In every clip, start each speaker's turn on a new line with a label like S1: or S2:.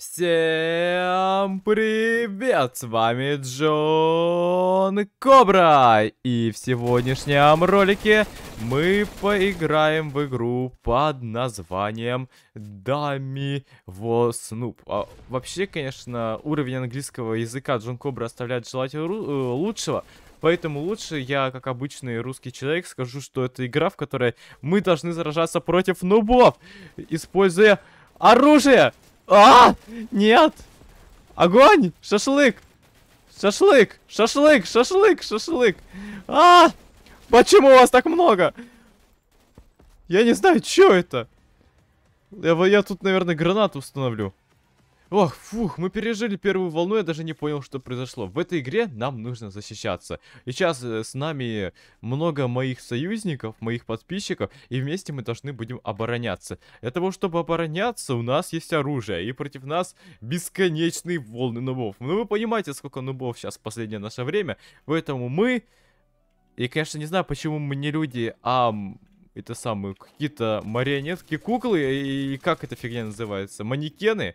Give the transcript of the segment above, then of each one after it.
S1: Всем привет, с вами Джон Кобра, и в сегодняшнем ролике мы поиграем в игру под названием Дами во Снуп. А, вообще, конечно, уровень английского языка Джон Кобра оставляет желать э, лучшего, Поэтому лучше я, как обычный русский человек, скажу, что это игра, в которой мы должны заражаться против нубов, используя оружие. А! Нет! Огонь! Шашлык! Шашлык! Шашлык! Шашлык! Шашлык! А! Почему у вас так много? Я не знаю, что это. Я, я тут, наверное, гранату установлю. Ох, фух, мы пережили первую волну, я даже не понял, что произошло. В этой игре нам нужно защищаться. И сейчас э, с нами много моих союзников, моих подписчиков, и вместе мы должны будем обороняться. Для того, чтобы обороняться, у нас есть оружие, и против нас бесконечные волны нубов. Ну вы понимаете, сколько нубов сейчас в последнее наше время, поэтому мы... И, конечно, не знаю, почему мы не люди, а это самые какие-то марионетки, куклы, и, как эта фигня называется, манекены...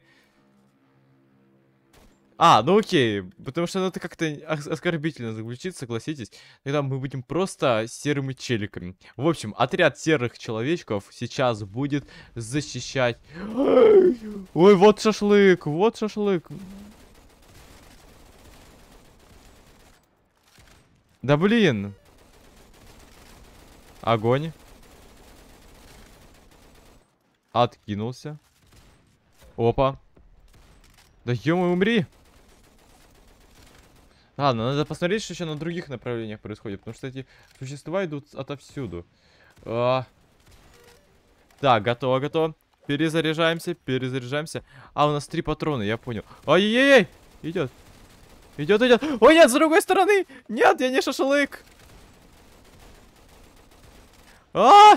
S1: А, ну окей, потому что это как-то оскорбительно звучит, согласитесь. Тогда мы будем просто серыми челиками. В общем, отряд серых человечков сейчас будет защищать... Ой, вот шашлык, вот шашлык. Да блин. Огонь. Откинулся. Опа. Да ё умри. Ладно, надо посмотреть, что еще на других направлениях происходит. Потому что эти существа идут отовсюду. А... Так, готово, готово. Перезаряжаемся, перезаряжаемся. А, у нас три патрона, я понял. Ой, яй яй Идет. Идет, идет. Ой, нет, с другой стороны! Нет, я не шашлык! А!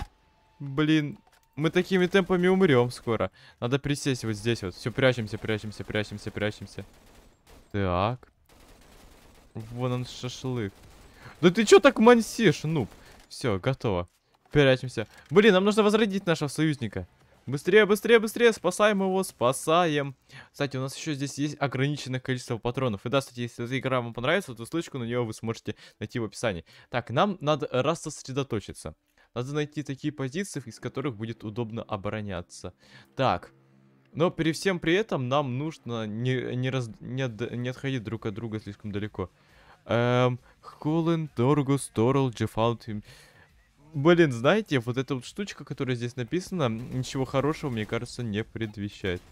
S1: Блин, мы такими темпами умрем скоро. Надо присесть вот здесь вот. Все, прячемся, прячемся, прячемся, прячемся. Так, Вон он шашлык. Да ты чё так мансишь, нуб? Все, готово. Прячемся. Блин, нам нужно возродить нашего союзника. Быстрее, быстрее, быстрее, спасаем его, спасаем. Кстати, у нас еще здесь есть ограниченное количество патронов. И да, кстати, если эта игра вам понравится, то ссылочку на нее вы сможете найти в описании. Так, нам надо раз сосредоточиться. Надо найти такие позиции, из которых будет удобно обороняться. Так, но при всем при этом нам нужно не, не, раз, не, не отходить друг от друга слишком далеко. Эм, Хулен, Торгус, Торл, Джефаут. Блин, знаете, вот эта вот штучка, которая здесь написана, ничего хорошего, мне кажется, не предвещает.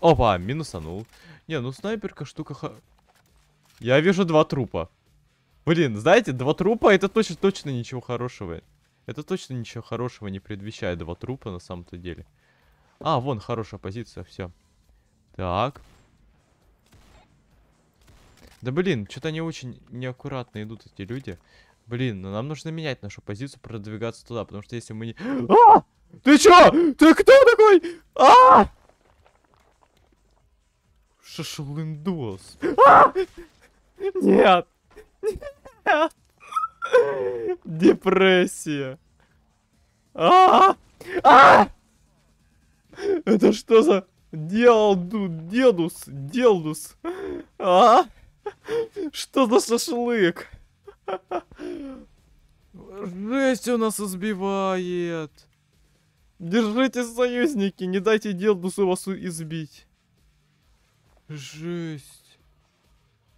S1: Опа, минусанул. Не, ну снайперка штука... Ха... Я вижу два трупа. Блин, знаете, два трупа, это точно, точно ничего хорошего. Это точно ничего хорошего не предвещает два трупа на самом-то деле. А, вон, хорошая позиция, все. Так, да блин, что-то они очень неаккуратно идут, эти люди. Блин, ну нам нужно менять нашу позицию, продвигаться туда, потому что если мы не... А! Ты чё? Ты кто такой? А! Шашлындос. А! Нет! Депрессия. А! А! Это что за... Делдус, дедус, делдус. А? Что за шашлык? Жесть у нас избивает. Держите союзники, не дайте Дедусу вас избить. Жесть.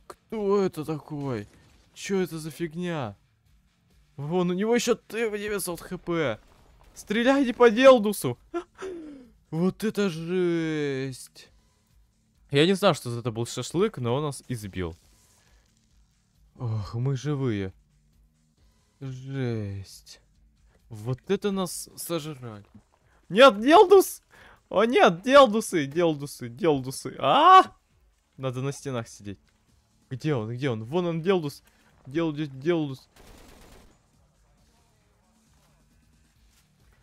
S1: Кто это такой? Чё это за фигня? Вон, у него еще 900 хп. Стреляй не по Делдусу. Вот это жесть. Я не знаю, что это был шашлык, но он нас избил. Ох, мы живые. Жесть. Вот это нас сожрали. Нет, делдус! О нет, делдусы, делдусы, делдусы. А, -а, а! Надо на стенах сидеть. Где он, где он? Вон он, делдус. Делдус, делдус.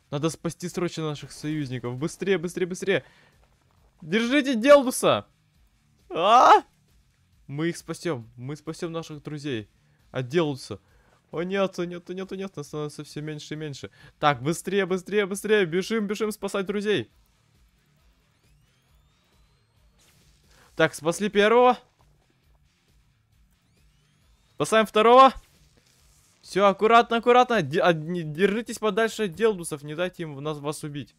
S1: Надо спасти срочно наших союзников. Быстрее, быстрее, быстрее. Держите делдуса! А! -а, -а! Мы их спасем. Мы спасем наших друзей. Отделаются. О нет, о нет, о нет, о нет, нас становится все меньше и меньше. Так, быстрее, быстрее, быстрее, бежим, бежим спасать друзей. Так, спасли первого. Спасаем второго. Все, аккуратно, аккуратно. А, держитесь подальше от делдусов, не дайте им нас вас убить.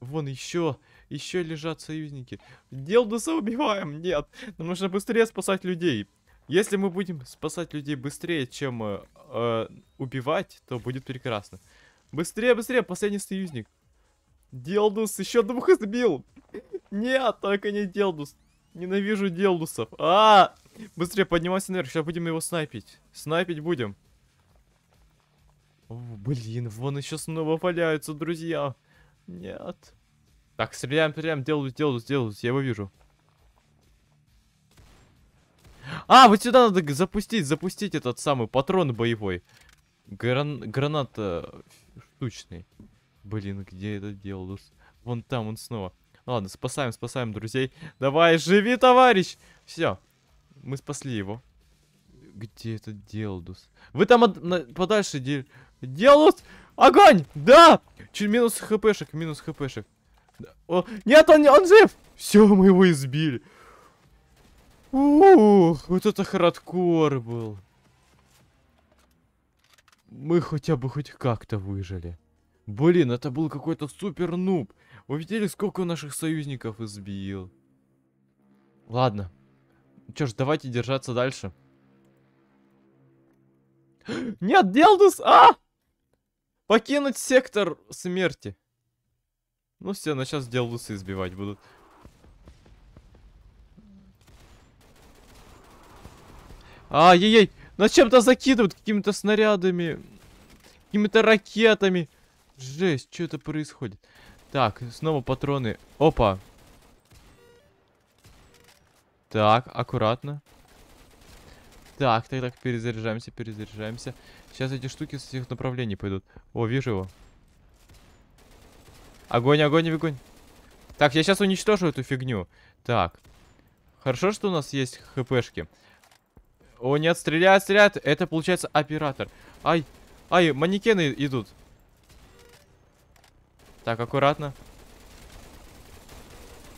S1: Вон еще. Еще лежат союзники. Делдуса убиваем! Нет! Нам нужно быстрее спасать людей. Если мы будем спасать людей быстрее, чем э, э убивать, то будет прекрасно. Быстрее, быстрее, последний союзник. Делдус еще двух избил. Нет, только не Делдус. Ненавижу Делдусов. А, -а, а, быстрее поднимайся наверх, сейчас будем его снайпить. Снайпить будем. О, блин, вон еще снова валяются, друзья. Нет. Так, стреляем, стреляем, делают, делают, делают, я его вижу. А, вот сюда надо запустить, запустить этот самый патрон боевой. Гран граната э, штучный. Блин, где это делалось? Вон там, он снова. Ладно, спасаем, спасаем друзей. Давай, живи, товарищ! Все, мы спасли его. Где этот Делдус? Вы там от, на, подальше, де... Делдус! Огонь! Да! Чуть минус хпшек, минус хпшек. О, нет, он, он жив! Все, мы его избили. Ух, вот это хардкор был. Мы хотя бы хоть как-то выжили. Блин, это был какой-то супер нуб. Вы видели, сколько наших союзников избил? Ладно. Чё ж, давайте держаться дальше. Нет, Делдус! А! Покинуть сектор смерти. Ну, стена сейчас делусы избивать будут. Ай-яй-яй! На чем-то закидывают какими-то снарядами. Какими-то ракетами. Жесть, что это происходит? Так, снова патроны. Опа. Так, аккуратно. Так, так, так, перезаряжаемся, перезаряжаемся. Сейчас эти штуки с всех направлений пойдут. О, вижу его. Огонь, огонь, бегунь. Так, я сейчас уничтожу эту фигню. Так. Хорошо, что у нас есть хпшки. О, нет, стреляет, стреляет. Это, получается, оператор. Ай, ай, манекены идут. Так, аккуратно.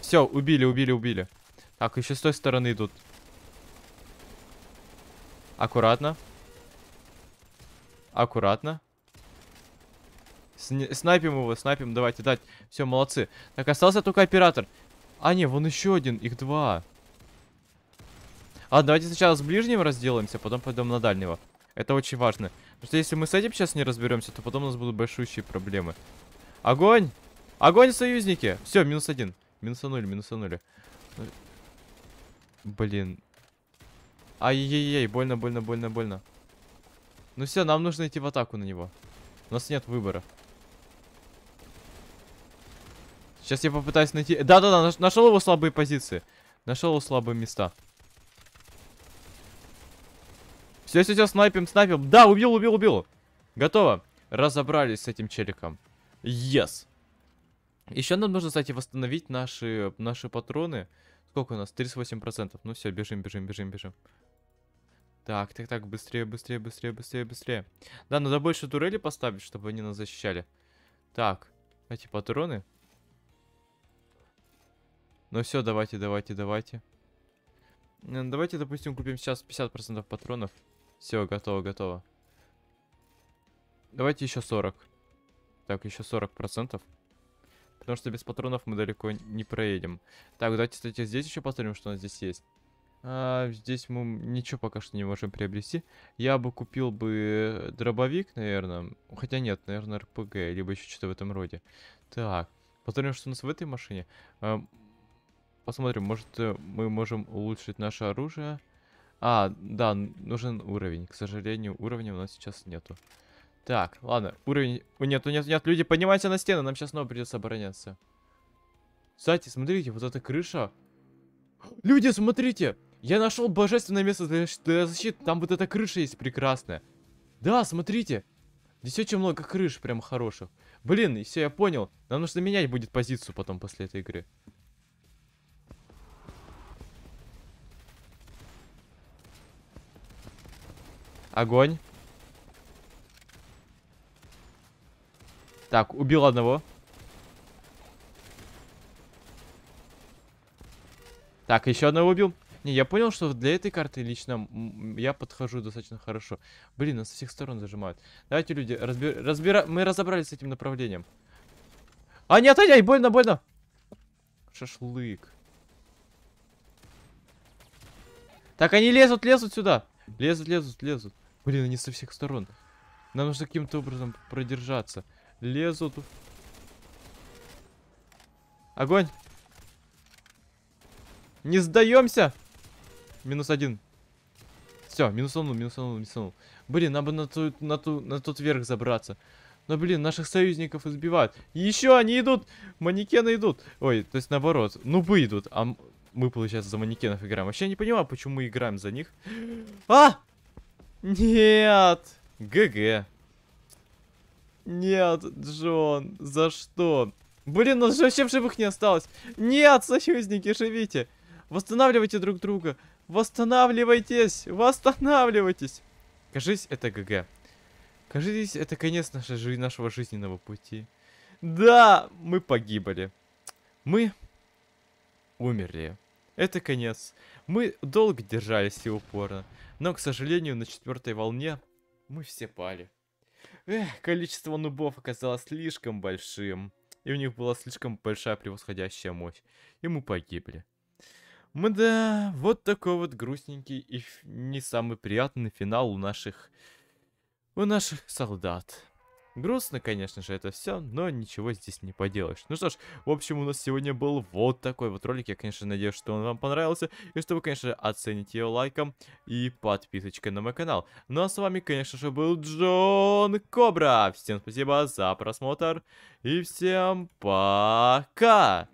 S1: Все, убили, убили, убили. Так, еще с той стороны идут. Аккуратно. Аккуратно. Снайпим его, снайпим, давайте, дать. Все, молодцы. Так, остался только оператор. А, не, вон еще один, их два. А, давайте сначала с ближним разделаемся, потом пойдем на дальнего. Это очень важно. Потому что если мы с этим сейчас не разберемся, то потом у нас будут большущие проблемы. Огонь! Огонь, союзники! Все, минус один. минус минус минусанули. Блин. Ай-яй-яй, больно, больно, больно, больно. Ну все, нам нужно идти в атаку на него. У нас нет выбора. Сейчас я попытаюсь найти... Да-да-да, нашел его слабые позиции. Нашел его слабые места. Все, все, все, снайпим, снайпим. Да, убил, убил, убил. Готово. Разобрались с этим челиком. Yes. Еще нам нужно, кстати, восстановить наши, наши патроны. Сколько у нас? 38%. Ну все, бежим, бежим, бежим, бежим. Так, так, так, быстрее, быстрее, быстрее, быстрее, быстрее. Да, надо больше турели поставить, чтобы они нас защищали. Так, эти патроны. Но ну все, давайте, давайте, давайте. Давайте, допустим, купим сейчас 50% патронов. Все, готово, готово. Давайте еще 40. Так, еще 40%. Потому что без патронов мы далеко не проедем. Так, давайте, кстати, здесь еще посмотрим, что у нас здесь есть. А, здесь мы ничего пока что не можем приобрести. Я бы купил бы э, дробовик, наверное. Хотя нет, наверное, РПГ, либо еще что-то в этом роде. Так, посмотрим, что у нас в этой машине. Посмотрим, может э, мы можем улучшить наше оружие. А, да, нужен уровень. К сожалению, уровня у нас сейчас нету. Так, ладно, уровень... Нет, нет, нет, люди, поднимайте на стены, нам сейчас снова придется обороняться. Кстати, смотрите, вот эта крыша. Люди, смотрите! Я нашел божественное место для, для защиты. Там вот эта крыша есть прекрасная. Да, смотрите. Здесь очень много крыш прям хороших. Блин, и все, я понял. Нам нужно менять будет позицию потом после этой игры. Огонь. Так, убил одного. Так, еще одного убил. Не, я понял, что для этой карты лично я подхожу достаточно хорошо. Блин, нас со всех сторон зажимают. Давайте, люди, разбер... разбира... мы разобрались с этим направлением. А, нет, ай, ай, больно, больно. Шашлык. Так, они лезут, лезут сюда. Лезут, лезут, лезут. Блин, они со всех сторон. Нам нужно каким-то образом продержаться. Лезут. Огонь! Не сдаемся! Минус один. Все, минус минус минусанул, минус минусанул. Блин, надо бы на, ту, на, ту, на тот верх забраться. Но, блин, наших союзников избивают. Еще они идут! Манекены идут! Ой, то есть наоборот. Нубы идут, а мы, получается, за манекенов играем. Вообще я не понимаю, почему мы играем за них. А! Нет! ГГ. Нет, Джон, за что? Блин, у нас же вообще в живых не осталось. Нет, союзники, живите. Восстанавливайте друг друга. Восстанавливайтесь, восстанавливайтесь. Кажись, это ГГ. Кажись, это конец нашей, нашего жизненного пути. Да, мы погибли. Мы умерли. Это конец. Мы долго держались и упорно, но, к сожалению, на четвертой волне мы все пали. Эх, количество нубов оказалось слишком большим, и у них была слишком большая превосходящая мощь, и мы погибли. Мы да, вот такой вот грустненький и не самый приятный финал у наших у наших солдат. Грустно, конечно же, это все, но ничего здесь не поделаешь. Ну что ж, в общем, у нас сегодня был вот такой вот ролик. Я, конечно, надеюсь, что он вам понравился. И что вы, конечно, оцените его лайком и подписочкой на мой канал. Ну а с вами, конечно же, был Джон Кобра. Всем спасибо за просмотр. И всем пока!